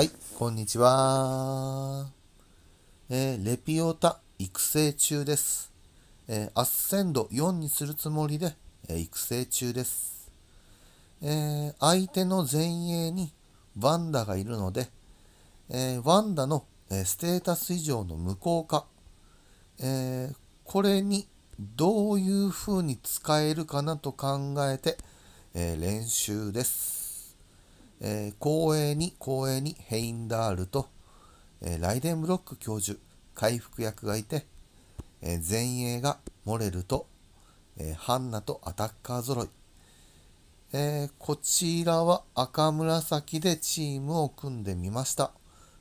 はい、こんにちは。えー、レピオタ育成中です。えー、アッセンド4にするつもりで、えー、育成中です。え相手の前衛にワンダがいるので、えワンダの、えステータス以上の無効化、えこれにどういう風に使えるかなと考えて、え練習です。えー、光栄に光栄にヘインダールと、えー、ライデンブロック教授、回復役がいて、えー、前衛がモレルと、えー、ハンナとアタッカー揃い。えー、こちらは赤紫でチームを組んでみました。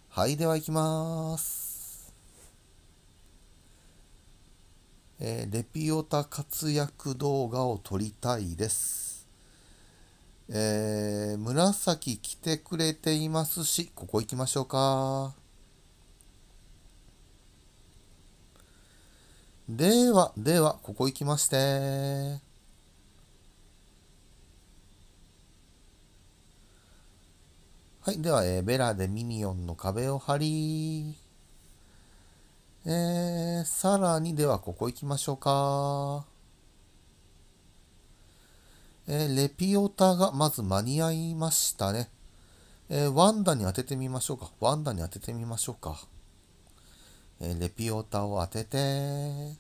はい、ではいきます。えー、レピオタ活躍動画を撮りたいです。えー、紫来てくれていますし、ここ行きましょうか。では、では、ここ行きまして。はい、では、えー、ベラでミニオンの壁を張り、えー、さらに、では、ここ行きましょうか。えー、レピオタがまず間に合いましたね。えー、ワンダに当ててみましょうか。ワンダに当ててみましょうか。えー、レピオタを当てて、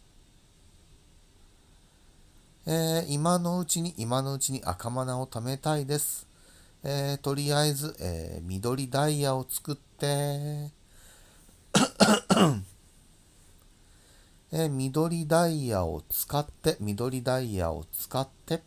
え今のうちに今のうちに赤マナを貯めたいです。えとりあえず、え緑ダイヤを作って、え緑ダイヤを使って、緑ダイヤを使って、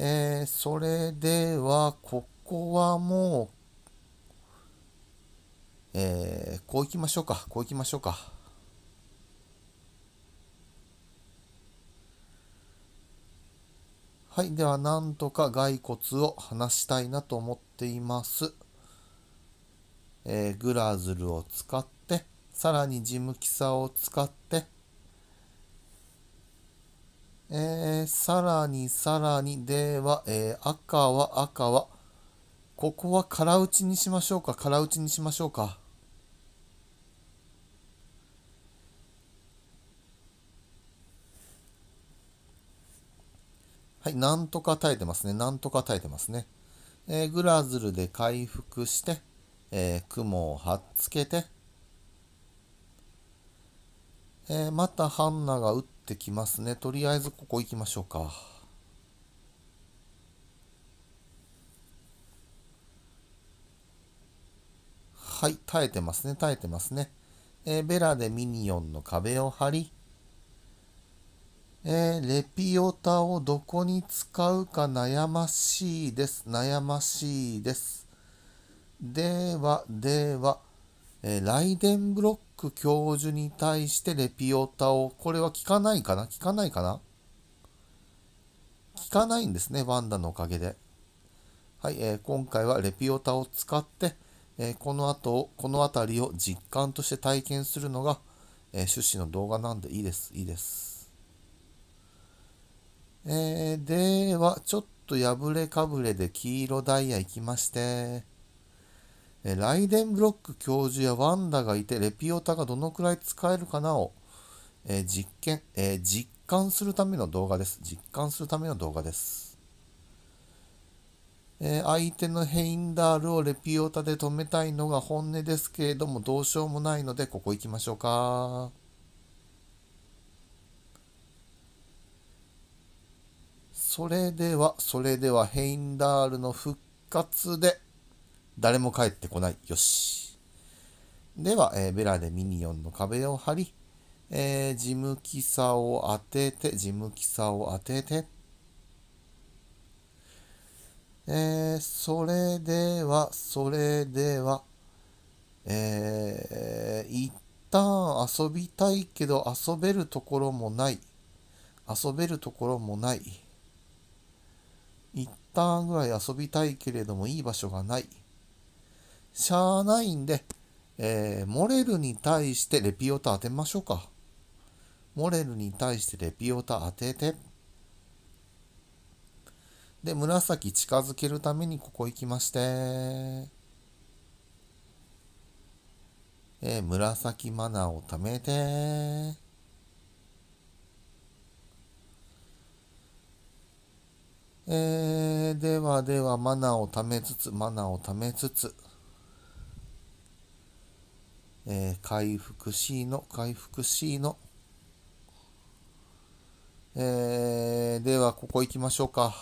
えー、それでは、ここはもう、えー、こう行きましょうか。こう行きましょうか。はい。では、なんとか骸骨を離したいなと思っています。えー、グラズルを使って、さらにジムキサを使って、えー、さらにさらに、では、えー、赤は赤は、ここは空打ちにしましょうか、空打ちにしましょうか。はい、なんとか耐えてますね、なんとか耐えてますね。えー、グラズルで回復して、えー、雲をはっつけて、えー、またハンナが打って、ってきますね。とりあえずここ行きましょうか。はい、耐えてますね、耐えてますね。えー、ベラでミニオンの壁を張り、えー、レピオタをどこに使うか悩ましいです。悩ましいです。では、では、えライデンブロック教授に対してレピオタを、これは聞かないかな聞かないかな聞かないんですね、ワンダのおかげで。はい、えー、今回はレピオタを使って、えー、この後、この辺りを実感として体験するのが、えー、趣旨の動画なんでいいです、いいです。えー、では、ちょっと破れかぶれで黄色ダイヤ行きまして、えライデンブロック教授やワンダがいて、レピオタがどのくらい使えるかなを、え実験、え実感するための動画です。実感するための動画です。え相手のヘインダールをレピオタで止めたいのが本音ですけれども、どうしようもないので、ここ行きましょうか。それでは、それでは、ヘインダールの復活で、誰も帰ってこない。よし。では、えー、ベラでミニオンの壁を張り、えー、事務機さを当てて、事務機さを当てて、えー、それでは、それでは、えー、一旦遊びたいけど遊べるところもない。遊べるところもない。一旦ぐらい遊びたいけれどもいい場所がない。しゃあないんで、えー、モレルに対してレピオタ当てましょうか。モレルに対してレピオタ当てて。で、紫近づけるためにここ行きまして、えー、紫マナーを貯めて、えー、ではではマナーを貯めつつ、マナーを貯めつつ、えー、回復 C の、回復 C の。えー、では、ここ行きましょうか。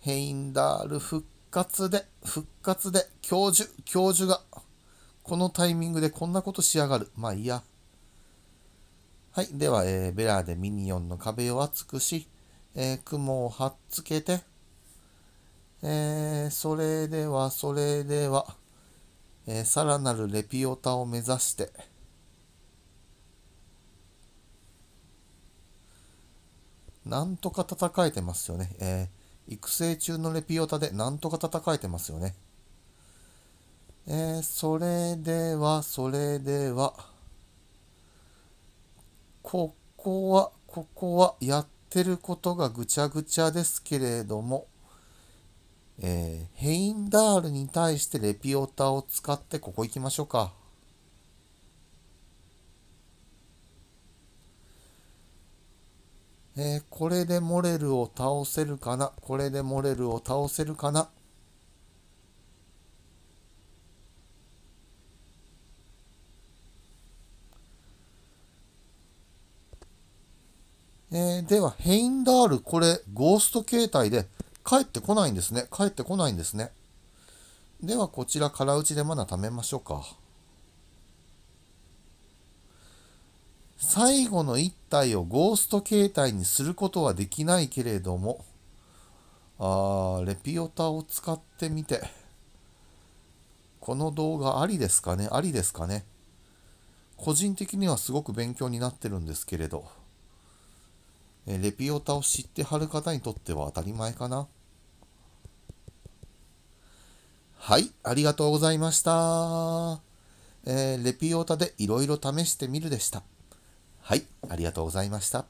ヘインダール復活で、復活で、教授、教授が、このタイミングでこんなことしやがる。まあいいや。はい。では、えー、ベラーでミニオンの壁を厚くし、えー、雲をはっつけて、えー、それでは、それでは、えー、さらなるレピオタを目指して、なんとか戦えてますよね。えー、育成中のレピオタでなんとか戦えてますよね。えー、それでは、それでは、ここは、ここは、やってることがぐちゃぐちゃですけれども、えー、ヘインダールに対してレピオタを使ってここ行きましょうか。えー、これでモレルを倒せるかなこれでモレルを倒せるかなえー、では、ヘインダール、これ、ゴースト形態で帰ってこないんですね。帰ってこないんですね。では、こちら、空打ちでまだ貯めましょうか。最後の1体をゴースト形態にすることはできないけれども、あー、レピオタを使ってみて、この動画ありですかねありですかね個人的にはすごく勉強になってるんですけれど、レピオタを知ってはる方にとっては当たり前かなはい、ありがとうございました。えー、レピオータでいろいろ試してみるでした。はい、ありがとうございました。